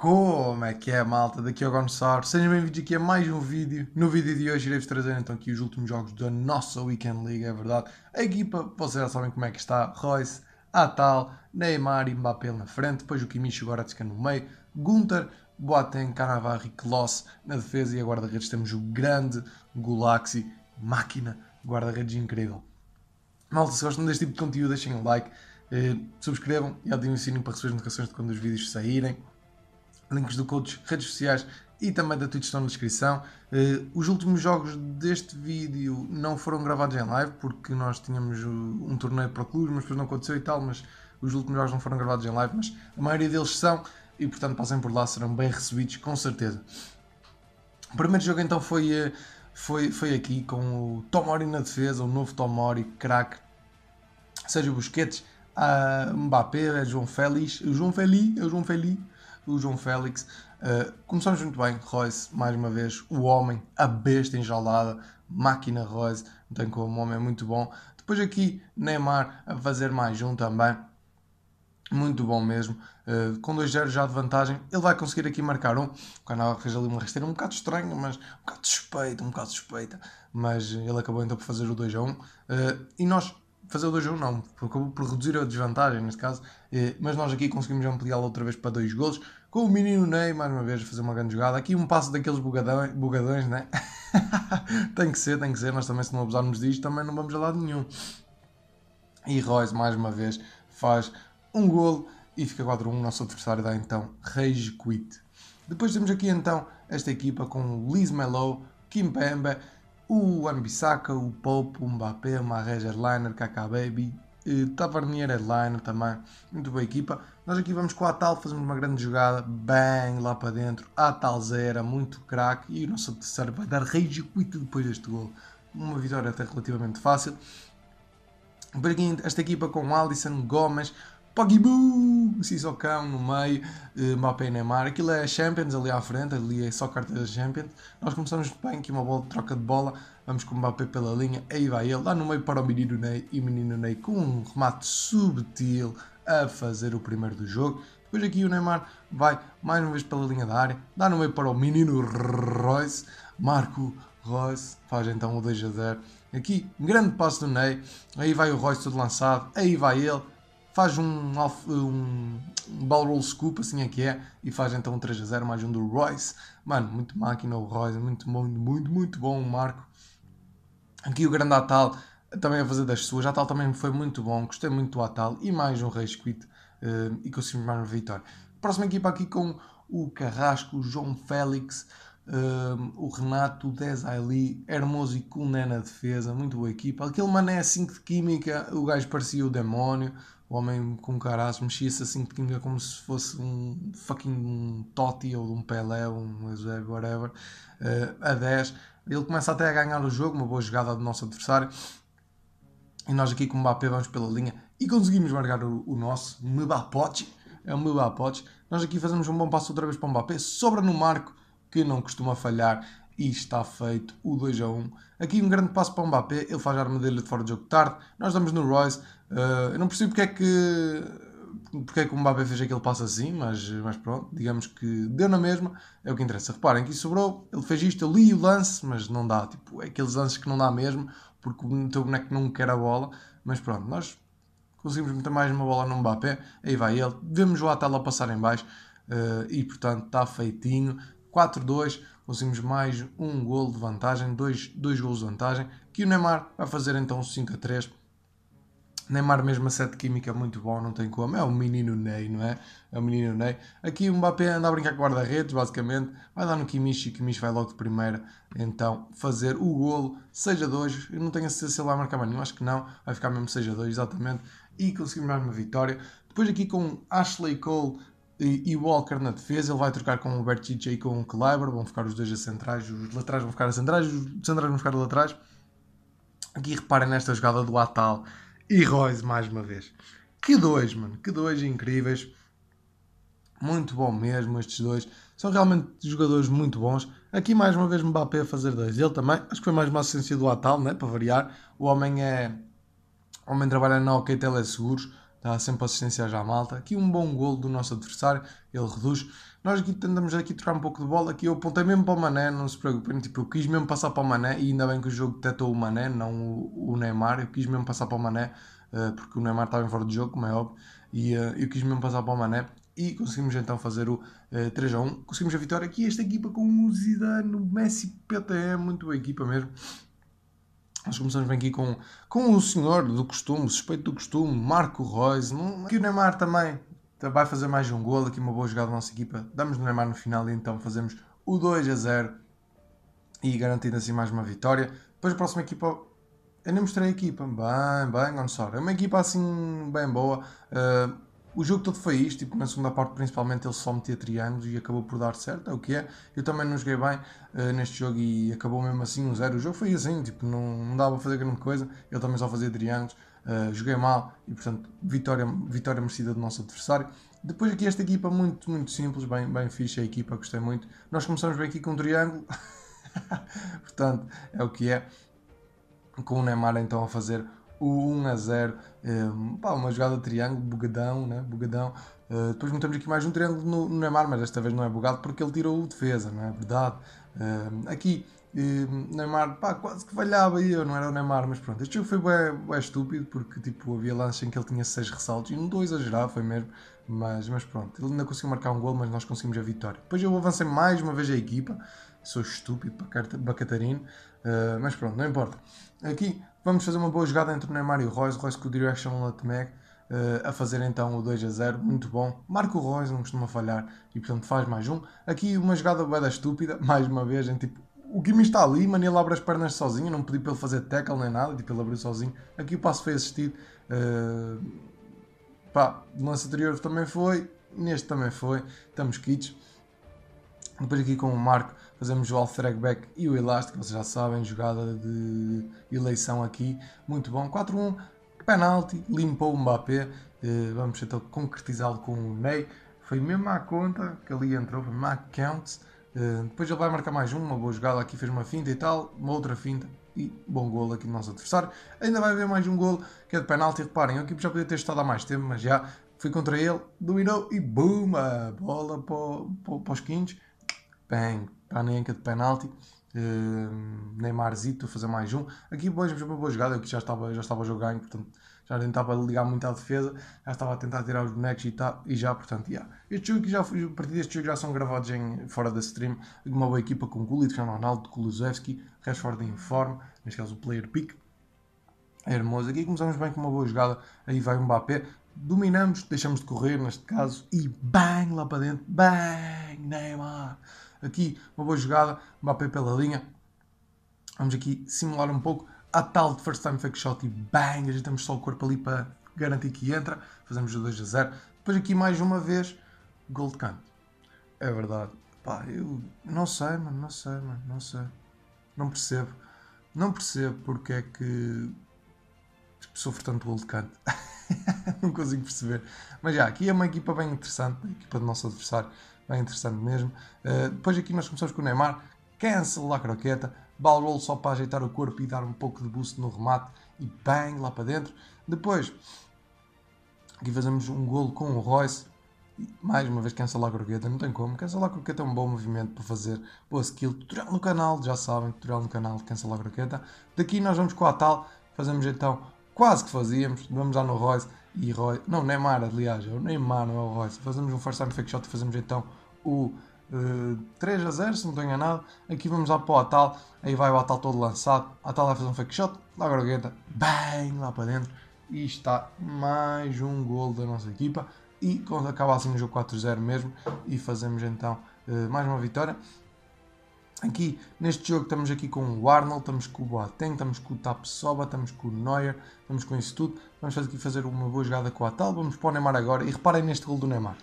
Como é que é, malta? Daqui é o Gonçalo. Sejam bem-vindos aqui a mais um vídeo. No vídeo de hoje irei-vos trazer então aqui os últimos jogos da nossa Weekend League, é verdade. A equipa, vocês já sabem como é que está. Royce, Atal, Neymar e Mbappé na frente. Depois o agora Goretzka no meio. Gunter, Boateng, Carnaval e Kloss na defesa. E a guarda-redes temos o grande Gulaxi, máquina, guarda-redes incrível. Malta, se gostam deste tipo de conteúdo, deixem um like, eh, subscrevam e ativem o sininho para receber as notificações de quando os vídeos saírem links do coach, redes sociais e também da Twitch estão na descrição. Uh, os últimos jogos deste vídeo não foram gravados em live porque nós tínhamos um torneio para clubes, mas depois não aconteceu e tal, mas os últimos jogos não foram gravados em live, mas a maioria deles são e portanto passem por lá, serão bem recebidos com certeza. O primeiro jogo então foi, eh, foi, foi aqui com o Tomori na defesa, o novo Tomori, craque, Sérgio Busquets, ah, Mbappé, João Félix, João Félix, é o João Félix, do João Félix. Uh, começamos muito bem, Royce, mais uma vez, o homem, a besta enjaulada, máquina Royce, não tem como, o homem é muito bom. Depois aqui, Neymar a fazer mais um também, muito bom mesmo. Uh, com 2-0 já de vantagem, ele vai conseguir aqui marcar um. O Canal fez ali uma rasteira um bocado estranha, mas um bocado suspeita, um bocado suspeita. Mas ele acabou então por fazer o 2 a 1. Um. Uh, e nós fazer o 2 a 1 não, acabou por reduzir a desvantagem neste caso, mas nós aqui conseguimos ampliá lo outra vez para dois golos, com o menino Ney, mais uma vez, a fazer uma grande jogada. Aqui um passo daqueles bugadões, bugadões né? tem que ser, tem que ser. Nós também, se não abusarmos disto, também não vamos a lado nenhum. E Royce, mais uma vez, faz um golo e fica 4-1. Nosso adversário dá então rage quit. Depois temos aqui então esta equipa com Liz Melo, Kim Pemba, o Anbisaka, o Pope, o Mbappé, o Mahrez Liner, Kaká Baby, eh, Tavernier headliner também, muito boa equipa. Nós aqui vamos com a Tal fazemos uma grande jogada, bem lá para dentro. A Talzera zera, muito craque e o nosso adversário vai dar rage quit depois deste gol. Uma vitória até relativamente fácil. Berguindo, esta equipa com Alisson, Gomes, Pogbu, Sissocão no meio, eh, Mbappé e Neymar. Aquilo é Champions ali à frente, ali é só carta da Champions. Nós começamos bem, aqui uma bola de troca de bola. Vamos com o Mbappé pela linha, aí vai ele, lá no meio para o menino Ney e o menino Ney com um remate subtil a fazer o primeiro do jogo. Depois aqui o Neymar vai mais uma vez pela linha da área, dá no meio para o menino Royce, Marco Royce faz então o 2 a 0. Aqui, um grande passo do Ney, aí vai o Royce todo lançado, aí vai ele, faz um, um, ball roll scoop, assim é que é, e faz então um 3 a 0, mais um do Royce. Mano, muito máquina o Royce, muito, muito, muito, muito bom o Marco. Aqui o grande Atal também a fazer das suas. Atal também foi muito bom, gostei muito do Atal e mais um reis squid uh, eh, e conseguimos mais uma vitória. Próxima equipa aqui com o Carrasco, o João Félix, eh, o Renato, o Desailly, Hermoso e Kuné na defesa, muito boa equipa. Aquele mané 5 é de química, o gajo parecia o demónio, o homem com caras mexia-se assim que química como se fosse um fucking um Totti ou um Pelé, um Eusébio, whatever, uh, a 10. Ele começa até a ganhar o jogo, uma boa jogada do nosso adversário. E nós aqui com o Mbappé vamos pela linha e conseguimos marcar o, o nosso Mbapote. É o Mbapote. Nós aqui fazemos um bom passo outra vez para o Mbappé, sobra no marco que não costuma falhar e está feito o 2 a 1. Aqui um grande passo para o Mbappé, ele faz a armadilha de fora de jogo tarde, nós damos no Royce. Uh, eu não percebo porque é que porque é que o Mbappé fez aquele passo assim, mas, mas pronto, digamos que deu na mesma, é o que interessa. Reparem que sobrou, ele fez isto, eu li o lance, mas não dá, tipo, é aqueles lances que não dá mesmo, porque o teu boneco não quer a bola, mas pronto, nós conseguimos meter mais uma bola no Mbappé, aí vai ele, vemos o Atala passar em baixo, uh, e portanto está feitinho, 4-2, conseguimos mais um gol de vantagem, dois, dois golos de vantagem, que o Neymar vai fazer então 5 a 3. Neymar mesmo a 7 química é muito bom, não tem como. É o menino Ney, não é? É o menino Ney. Aqui o Mbappé anda a brincar com guarda-redes, basicamente. Vai dar no o Kimish vai logo de primeira. Então, fazer o golo, seja 2. Eu não tenho a certeza se ele vai marcar mais nenhum, acho que não. Vai ficar mesmo seja 2, exatamente. E conseguimos mais uma vitória. Depois aqui com Ashley Cole e, o Walker na defesa. Ele vai trocar com o Bertic e com o Kleiber. Vão ficar os dois a centrais, os laterais vão ficar a centrais, os centrais vão ficar a laterais. Aqui reparem nesta jogada do Atal e Royce mais uma vez. Que dois, mano, que dois incríveis. Muito bom mesmo estes dois. São realmente jogadores muito bons. Aqui mais uma vez Mbappé a fazer dois. Ele também, acho que foi mais uma assistência do Atal, né? para variar. O homem é. O homem trabalha na OK Teleseguros dá sempre assistência já à malta. Aqui um bom golo do nosso adversário, ele reduz. Nós aqui tentamos aqui trocar um pouco de bola, aqui eu apontei mesmo para o Mané, não se preocupem, tipo, eu quis mesmo passar para o Mané, e ainda bem que o jogo detectou o Mané, não o, o Neymar, eu quis mesmo passar para o Mané, uh, porque o Neymar estava em fora de jogo, como é óbvio, e uh, eu quis mesmo passar para o Mané, e conseguimos então fazer o uh, eh, 3 a 1, conseguimos a vitória aqui, esta equipa com o Zidane, o Messi, PTE, muito boa equipa mesmo, nós começamos bem aqui com, com o senhor do costume, suspeito do costume, Marco Reus. Que o Neymar também então vai fazer mais um gol, aqui uma boa jogada da nossa equipa. Damos no Neymar no final e então fazemos o 2 a 0 e garantindo assim mais uma vitória. Depois a próxima equipa. Eu nem mostrei a equipa. Bem, bem, Gonçalo. É uma equipa assim bem boa. Uh, o jogo todo foi isto, tipo, na segunda parte principalmente ele só metia triângulos e acabou por dar certo, é o que é. Eu também não joguei bem uh, neste jogo e acabou mesmo assim um zero. O jogo foi assim, tipo, não, não dava para fazer grande coisa, eu também só fazia triângulos, uh, joguei mal e portanto vitória, vitória merecida do nosso adversário. Depois aqui esta equipa muito, muito simples, bem, bem fixe a equipa, gostei muito. Nós começamos bem aqui com um triângulo, portanto é o que é. Com o Neymar então a fazer o 1 a 0. Um, ehm, pá, uma jogada de triângulo, bugadão, né? bugadão. Uh, eh, depois metemos aqui mais um triângulo no, no, Neymar, mas desta vez não é bugado porque ele tirou o defesa, não é verdade? Ehm, aqui, um, ehm, Neymar, pá, quase que falhava eu, não era o Neymar, mas pronto. Este jogo foi bem, bem estúpido porque tipo, havia lances em que ele tinha 6 ressaltos e não estou a exagerar, foi mesmo. Mas, mas pronto, ele ainda conseguiu marcar um gol, mas nós conseguimos a vitória. Depois eu avancei mais uma vez a equipa, sou estúpido para Catarino, uh, eh, mas pronto, não importa. Aqui Vamos fazer uma boa jogada entre o Neymar e o Royce. Royce com o Direction Nutmeg uh, a fazer então o 2 a 0. Muito bom. Marca o Royce, não costuma falhar e portanto faz mais um. Aqui uma jogada boeda estúpida, mais uma vez, em tipo. O Kimi está ali, mano, ele abre as pernas sozinho, não pedi para ele fazer tackle nem nada, tipo, ele abriu sozinho. Aqui o passo foi assistido. Uh, pá, lance anterior também foi, neste também foi, estamos kits. Depois aqui com o Marco Fazemos o Alter Back e o Elástico, vocês já sabem, jogada de eleição aqui. Muito bom, 4-1, penalti, limpou o Mbappé. Eh, vamos então concretizá-lo com o Ney. Foi mesmo à conta que ali entrou, foi mesmo count. Eh, depois ele vai marcar mais um, uma boa jogada aqui, fez uma finta e tal, uma outra finta, e bom golo aqui do nosso adversário. Ainda vai haver mais um golo que é de penalti. Reparem, o equipe já podia ter estado há mais tempo, mas já fui contra ele, dominou e boom! A bola para, para, para os quintos bang, tá Panenka de penalti. Uh, Neymarzito a fazer mais um. Aqui, boas, uma boa jogada. Eu que já estava, já estava a jogar, portanto, já tentava ligar muito à defesa, já estava a tentar tirar os bonecos e, tá, e já, portanto, yeah. este jogo já, a partir deste jogo já são gravados em, fora da stream. Uma boa equipa com Gullit, Cristiano Ronaldo, Kulusevski, Rashford em forma, neste caso o player pick. É hermoso. Aqui começamos bem com uma boa jogada. Aí vai um Mbappé. Dominamos, deixamos de correr neste caso e bang lá para dentro. Bang, Neymar. Aqui uma boa jogada, Mbappé pela linha. Vamos aqui simular um pouco a tal de first time fake shot e bang, ajeitamos só o corpo ali para garantir que entra. Fazemos o 2 a 0. Depois aqui mais uma vez, gol de canto. É verdade. Pá, eu não sei, mano, não sei, mano, não sei. Não percebo. Não percebo porque é que sofre tanto gol de canto. não consigo perceber. Mas já, aqui é uma equipa bem interessante, a equipa do nosso adversário bem é interessante mesmo. Uh, depois aqui nós começamos com o Neymar, cancela a croqueta, roll só para ajeitar o corpo e dar um pouco de boost no remate e bang lá para dentro. Depois, aqui fazemos um golo com o Royce, mais uma vez cancela a croqueta, não tem como. cancela a croqueta é um bom movimento para fazer. Boa skill, tutorial no canal, já sabem, tutorial no canal cancela a croqueta. Daqui nós vamos com a tal, fazemos então quase que fazíamos, vamos lá no Royce, e Roy, Não, Neymar, aliás, é o Neymar, não é o Royce. Fazemos um first time fake shot, fazemos então o uh, eh, 3 a 0, se não estou enganado. Aqui vamos lá para o Atal, aí vai o Atal todo lançado. Atal vai fazer um fake shot, lá a garganta, bem lá para dentro. E está mais um gol da nossa equipa. E quando acaba assim o jogo 4-0 mesmo, e fazemos então uh, mais uma vitória. Aqui, neste jogo, estamos aqui com o Arnold, estamos com o Boateng, estamos com o Tapsoba, estamos com o Neuer, estamos com isso tudo. Vamos fazer aqui fazer uma boa jogada com a tal. Vamos para o Neymar agora e reparem neste gol do Neymar.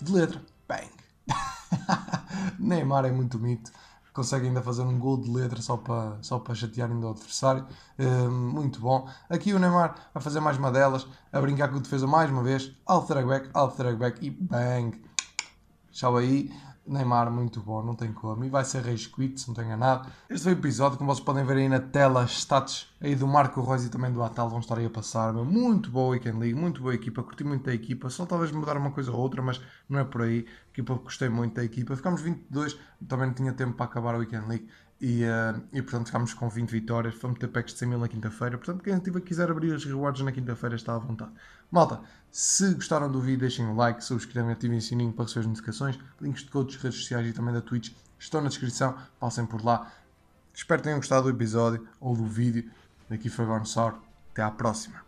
De letra. Bang! Neymar é muito mito. Consegue ainda fazer um gol de letra só para, só para chatear ainda o adversário. Hum, muito bom. Aqui o Neymar a fazer mais uma delas, a brincar com o defesa mais uma vez. Alter back, alter back e bang! Tchau aí. Neymar muito bom, não tem como. E vai ser Reis se não tenho nada. Este foi o episódio, como vocês podem ver aí na tela, as aí do Marco Reis e também do Atal vão estar aí a passar. me Muito boa Weekend League, muito boa equipa, curti muito a equipa. Só talvez mudar uma coisa ou outra, mas não é por aí. A equipa, gostei muito da equipa. Ficámos 22, também não tinha tempo para acabar a Weekend League e, uh, e portanto ficámos com 20 vitórias, fomos ter packs de 100 mil na quinta-feira. Portanto, quem tiver, quiser abrir as rewards na quinta-feira está à vontade. Malta, se gostaram do vídeo, deixem o um like, subscrevam e ativem o sininho para receber as notificações. Links de todas as redes sociais e também da Twitch estão na descrição, passem por lá. Espero que tenham gostado do episódio ou do vídeo. Daqui foi Gonçalo, até à próxima.